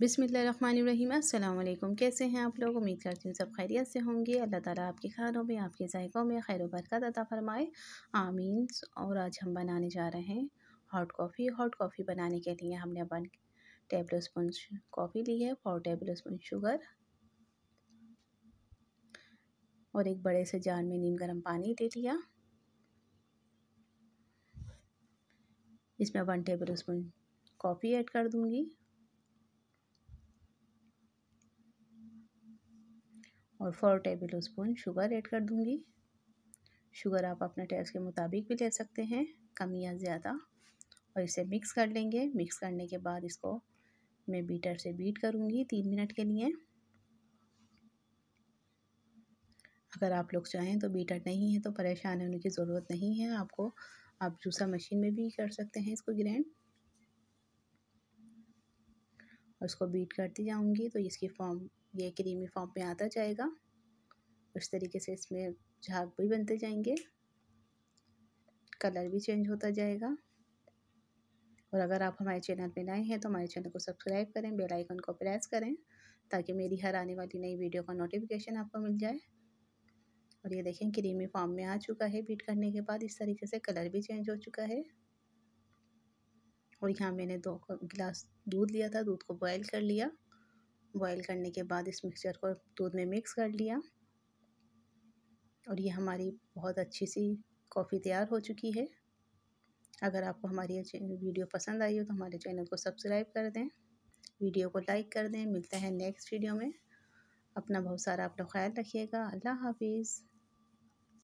बिसमीम अल्लाम कैसे हैं आप लोग उम्मीद करती हूँ सब खैरियत से होंगे अल्लाह ताला आपके खानों में आपके जायकों में खैर बरकत अता फ़रमाए आमीन और आज हम बनाने जा रहे हैं हॉट कॉफ़ी हॉट कॉफ़ी बनाने के लिए हमने वन टेबल स्पून कॉफ़ी ली है फोर टेबल स्पून शुगर और एक बड़े से जार में नीम गर्म पानी ले लिया इसमें one tablespoon coffee add कर दूँगी और four tablespoon sugar add कर दूँगी शुगर आप अपने टेस्ट के मुताबिक भी ले सकते हैं कम या ज़्यादा और इसे मिक्स कर लेंगे मिक्स करने के बाद इसको मैं बीटर से बीट करूँगी तीन मिनट के लिए अगर आप लोग चाहें तो बीटर नहीं है तो परेशान होने की ज़रूरत नहीं है आपको आप जूसा मशीन में भी कर सकते हैं इसको ग्रैंड और उसको बीट करती जाऊँगी तो इसकी फॉर्म ये क्रीमी फॉर्म में आता जाएगा उस तरीके से इसमें झाग भी बनते जाएंगे कलर भी चेंज होता जाएगा और अगर आप हमारे चैनल पर नए हैं तो हमारे चैनल को सब्सक्राइब करें बेल आइकन को प्रेस करें ताकि मेरी हर आने वाली नई वीडियो का नोटिफिकेशन आपको मिल जाए और ये देखें क्रीमी फॉर्म में आ चुका है बीट करने के बाद इस तरीके से कलर भी चेंज हो चुका है और यहाँ मैंने दो गिलास दूध लिया था दूध को बॉयल कर लिया बॉयल करने के बाद इस मिक्सचर को दूध में मिक्स कर लिया और ये हमारी बहुत अच्छी सी कॉफ़ी तैयार हो चुकी है अगर आपको हमारी ये वीडियो पसंद आई हो तो हमारे चैनल को सब्सक्राइब कर दें वीडियो को लाइक कर दें मिलता है नेक्स्ट वीडियो में अपना बहुत सारा अपना ख्याल रखिएगा अल्लाह हाफिज़